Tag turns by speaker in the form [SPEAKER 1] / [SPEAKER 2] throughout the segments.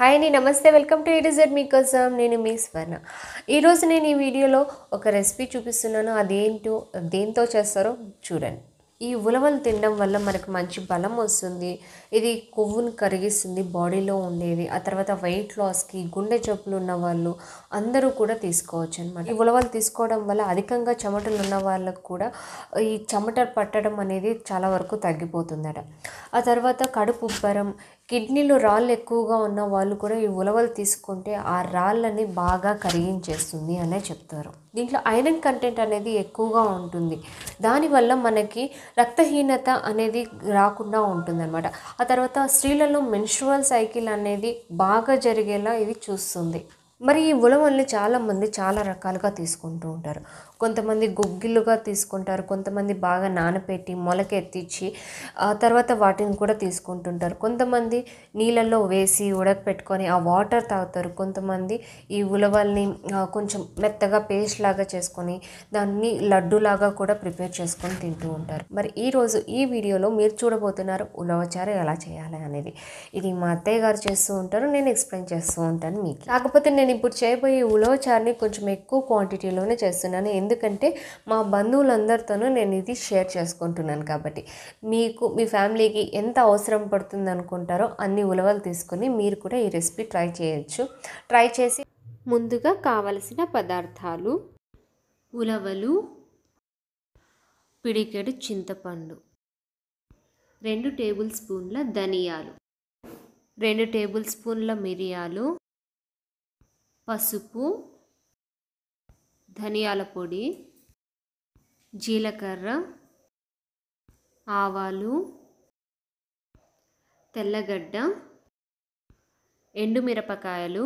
[SPEAKER 1] hi అండి నమస్తే welcome to ఇడిజెడ్ మీకోసం నేను మీ స్వర్ణ ఈరోజు నేను ఈ వీడియోలో ఒక రెసిపీ చూపిస్తున్నాను అదేంటో దేంతో చేస్తారో చూడండి ఈ ఉలవలు తినడం వల్ల మనకు మంచి బలం వస్తుంది ఇది కొవ్వును కరిగిస్తుంది బాడీలో ఉండేది ఆ తర్వాత వెయిట్ లాస్కి గుండె జబ్బులు ఉన్న వాళ్ళు అందరూ కూడా తీసుకోవచ్చు అనమాట ఈ ఉలవలు తీసుకోవడం వల్ల అధికంగా చెమటలు ఉన్న వాళ్ళకు కూడా ఈ చెమట పట్టడం అనేది చాలా వరకు తగ్గిపోతుందట ఆ తర్వాత కడుపు ఉబ్బరం కిడ్నీలో రాళ్ళు ఎక్కువగా ఉన్న వాళ్ళు కూడా ఈ ఉలవలు తీసుకుంటే ఆ రాళ్ళని బాగా కరిగించేస్తుంది అనే చెప్తారు దీంట్లో ఐరన్ కంటెంట్ అనేది ఎక్కువగా ఉంటుంది దానివల్ల మనకి రక్తహీనత అనేది రాకుండా ఉంటుంది అనమాట ఆ తర్వాత స్త్రీలలో మెన్స్ట్రువల్ సైకిల్ అనేది బాగా జరిగేలా ఇది చూస్తుంది మరి ఈ ఉలవల్ని చాలామంది చాలా రకాలుగా తీసుకుంటూ ఉంటారు కొంతమంది గుగ్గిలుగా తీసుకుంటారు కొంతమంది బాగా నానపెట్టి మొలకెత్తించి ఆ తర్వాత వాటిని కూడా తీసుకుంటుంటారు కొంతమంది నీళ్ళల్లో వేసి ఉడకపెట్టుకొని ఆ వాటర్ తాగుతారు కొంతమంది ఈ ఉలవల్ని కొంచెం మెత్తగా పేస్ట్ లాగా చేసుకొని దాన్ని లడ్డులాగా కూడా ప్రిపేర్ చేసుకొని తింటూ ఉంటారు మరి ఈరోజు ఈ వీడియోలో మీరు చూడబోతున్నారు ఉలవచారు ఎలా చేయాలి అనేది ఇది మా అత్తయ్య గారు చేస్తూ ఉంటారు నేను ఎక్స్ప్లెయిన్ చేస్తూ ఉంటాను మీకు కాకపోతే నేను ఇప్పుడు చేయబోయే ఉలవచారుని కొంచెం ఎక్కువ క్వాంటిటీలోనే చేస్తున్నాను ఎందుకంటే మా బంధువులందరితోనూ నేను ఇది షేర్ చేసుకుంటున్నాను కాబట్టి మీకు మీ ఫ్యామిలీకి ఎంత అవసరం పడుతుంది అనుకుంటారో అన్ని ఉలవలు తీసుకొని మీరు కూడా ఈ రెసిపీ ట్రై చేయొచ్చు ట్రై చేసి ముందుగా కావలసిన పదార్థాలు ఉలవలు పిడికెడు చింతపండు రెండు టేబుల్ స్పూన్ల ధనియాలు రెండు టేబుల్ స్పూన్ల మిరియాలు పసుపు ధనియాల పొడి జీలకర్ర ఆవాలు తెల్లగడ్డ ఎండుమిరపకాయలు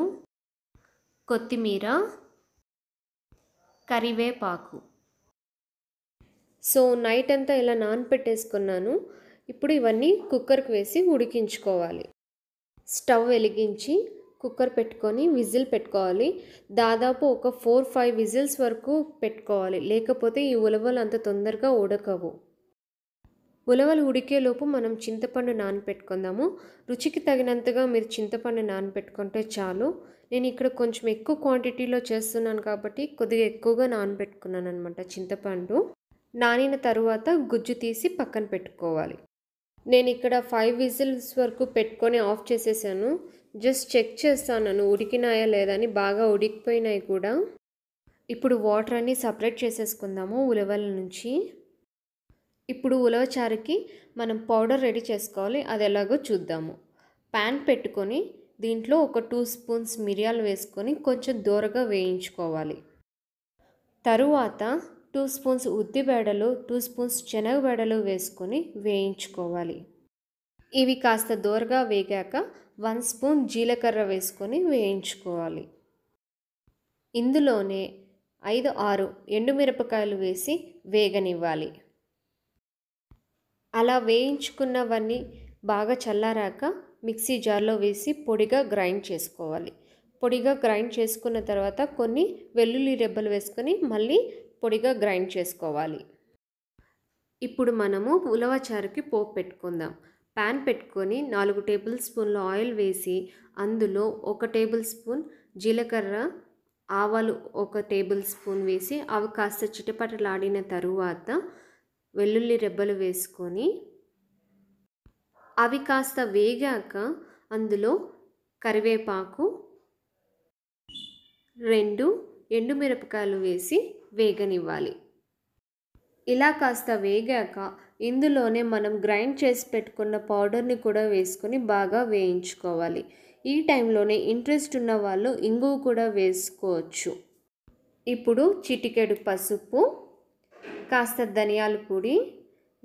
[SPEAKER 1] కొత్తిమీర కరివేపాకు సో నైట్ అంతా ఇలా నానపెట్టేసుకున్నాను ఇప్పుడు ఇవన్నీ కుక్కర్కి వేసి ఉడికించుకోవాలి స్టవ్ వెలిగించి కుక్కర్ పెట్టుకొని విజిల్ పెట్టుకోవాలి దాదాపు ఒక ఫోర్ ఫైవ్ విజిల్స్ వరకు పెట్టుకోవాలి లేకపోతే ఈ ఉలవలు అంత తొందరగా ఉడకవు ఉలవలు ఉడికేలోపు మనం చింతపండు నానపెట్టుకుందాము రుచికి తగినంతగా మీరు చింతపండు నానపెట్టుకుంటే చాలు నేను ఇక్కడ కొంచెం ఎక్కువ క్వాంటిటీలో చేస్తున్నాను కాబట్టి కొద్దిగా ఎక్కువగా నానబెట్టుకున్నాను అనమాట చింతపండు నానిన తరువాత గుజ్జు తీసి పక్కన పెట్టుకోవాలి నేను ఇక్కడ ఫైవ్ విజిల్స్ వరకు పెట్టుకొని ఆఫ్ చేసేసాను జస్ట్ చెక్ చేస్తాను నన్ను ఉడికినాయా లేదా అని బాగా ఉడికిపోయినాయి కూడా ఇప్పుడు వాటర్ అన్నీ సపరేట్ చేసేసుకుందాము ఉలవల నుంచి ఇప్పుడు ఉలవచారుకి మనం పౌడర్ రెడీ చేసుకోవాలి అది ఎలాగో చూద్దాము ప్యాన్ పెట్టుకొని దీంట్లో ఒక టూ స్పూన్స్ మిరియాలు వేసుకొని కొంచెం దూరగా వేయించుకోవాలి తరువాత టూ స్పూన్స్ ఉద్ది టూ స్పూన్స్ శనగ బేడలు వేసుకొని వేయించుకోవాలి ఇవి కాస్త దోరగా వేగాక వన్ స్పూన్ జీలకర్ర వేసుకొని వేయించుకోవాలి ఇందులోనే ఐదు ఆరు ఎండుమిరపకాయలు వేసి వేగనివ్వాలి అలా వేయించుకున్నవన్నీ బాగా చల్లారాక మిక్సీ జార్లో వేసి పొడిగా గ్రైండ్ చేసుకోవాలి పొడిగా గ్రైండ్ చేసుకున్న తర్వాత కొన్ని వెల్లుల్లి రెబ్బలు వేసుకొని మళ్ళీ పొడిగా గ్రైండ్ చేసుకోవాలి ఇప్పుడు మనము ఉలవచారుకి పోపు పెట్టుకుందాం ప్యాన్ పెట్టుకొని నాలుగు టేబుల్ స్పూన్లు ఆయిల్ వేసి అందులో ఒక టేబుల్ స్పూన్ జీలకర్ర ఆవాలు ఒక టేబుల్ స్పూన్ వేసి అవి కాస్త చిటపటలాడిన తరువాత వెల్లుల్లి రెబ్బలు వేసుకొని అవి కాస్త వేగాక అందులో కరివేపాకు రెండు ఎండుమిరపకాయలు వేసి వేగనివ్వాలి ఇలా కాస్త వేగాక ఇందులోనే మనం గ్రైండ్ చేసి పెట్టుకున్న పౌడర్ని కూడా వేసుకొని బాగా వేయించుకోవాలి ఈ టైంలోనే ఇంట్రెస్ట్ ఉన్న వాళ్ళు ఇంగువ కూడా వేసుకోవచ్చు ఇప్పుడు చిటికెడు పసుపు కాస్త ధనియాల పొడి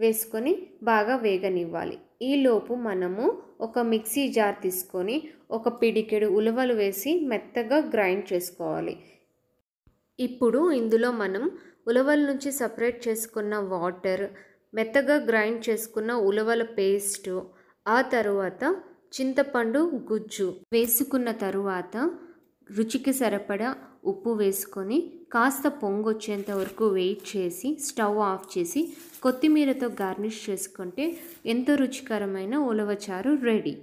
[SPEAKER 1] వేసుకొని బాగా వేగనివ్వాలి ఈలోపు మనము ఒక మిక్సీ జార్ తీసుకొని ఒక పిడికెడు ఉలవలు వేసి మెత్తగా గ్రైండ్ చేసుకోవాలి ఇప్పుడు ఇందులో మనం ఉలవల నుంచి సపరేట్ చేసుకున్న వాటర్ మెత్తగా గ్రైండ్ చేసుకున్న ఉలవల పేస్టు ఆ తరువాత చింతపండు గుజ్జు వేసుకున్న తరువాత రుచికి సరిపడా ఉప్పు వేసుకొని కాస్త పొంగు వచ్చేంత వరకు వెయిట్ చేసి స్టవ్ ఆఫ్ చేసి కొత్తిమీరతో గార్నిష్ చేసుకుంటే ఎంతో రుచికరమైన ఉలవచారు రెడీ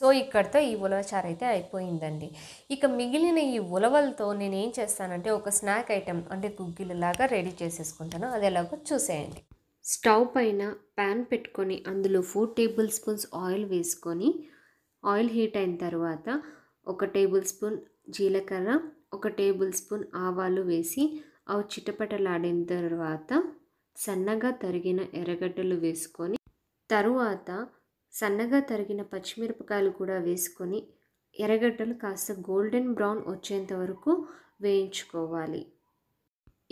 [SPEAKER 1] సో ఇక్కడితో ఈ ఉలవచారు అయితే అయిపోయిందండి ఇక మిగిలిన ఈ ఉలవలతో నేను ఏం చేస్తానంటే ఒక స్నాక్ ఐటెం అంటే గుగ్గిలలాగా రెడీ చేసేసుకుంటాను అది ఎలాగో చూసేయండి స్టవ్ పైన ప్యాన్ పెట్టుకొని అందులో ఫోర్ టేబుల్ స్పూన్స్ ఆయిల్ వేసుకొని ఆయిల్ హీట్ అయిన తర్వాత ఒక టేబుల్ స్పూన్ జీలకర్ర ఒక టేబుల్ స్పూన్ ఆవాలు వేసి అవి చిటపటలాడిన తర్వాత సన్నగా తరిగిన ఎర్రగడ్డలు వేసుకొని తరువాత సన్నగా తరిగిన పచ్చిమిరపకాయలు కూడా వేసుకొని ఎర్రగడ్డలు కాస్త గోల్డెన్ బ్రౌన్ వచ్చేంత వరకు వేయించుకోవాలి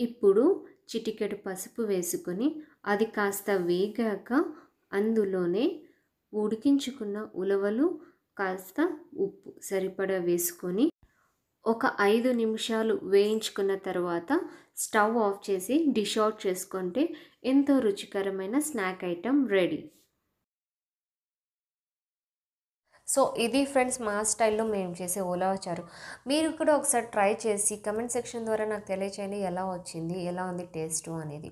[SPEAKER 1] ఇప్పుడు చిటికెడు పసుపు వేసుకొని అది కాస్త వేగాక అందులోనే ఉడికించుకున్న ఉలవలు కాస్త ఉప్పు సరిపడా వేసుకొని ఒక ఐదు నిమిషాలు వేయించుకున్న తర్వాత స్టవ్ ఆఫ్ చేసి డిష్ అవుట్ చేసుకుంటే ఎంతో రుచికరమైన స్నాక్ ఐటెం రెడీ సో ఇది ఫ్రెండ్స్ మా స్టైల్లో మేము చేసే ఓలా వచ్చారు మీరు కూడా ఒకసారి ట్రై చేసి కమెంట్ సెక్షన్ ద్వారా నాకు తెలియచేయండి ఎలా వచ్చింది ఎలా ఉంది టేస్ట్ అనేది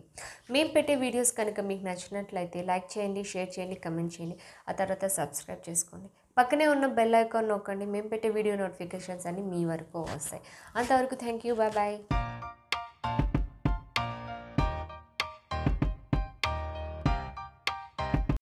[SPEAKER 1] మేము పెట్టే వీడియోస్ కనుక మీకు నచ్చినట్లయితే లైక్ చేయండి షేర్ చేయండి కమెంట్ చేయండి ఆ తర్వాత సబ్స్క్రైబ్ చేసుకోండి పక్కనే ఉన్న బెల్ ఐకాన్ నొక్కండి మేము పెట్టే వీడియో నోటిఫికేషన్స్ అన్నీ మీ వరకు వస్తాయి అంతవరకు థ్యాంక్ యూ బాయ్ బాయ్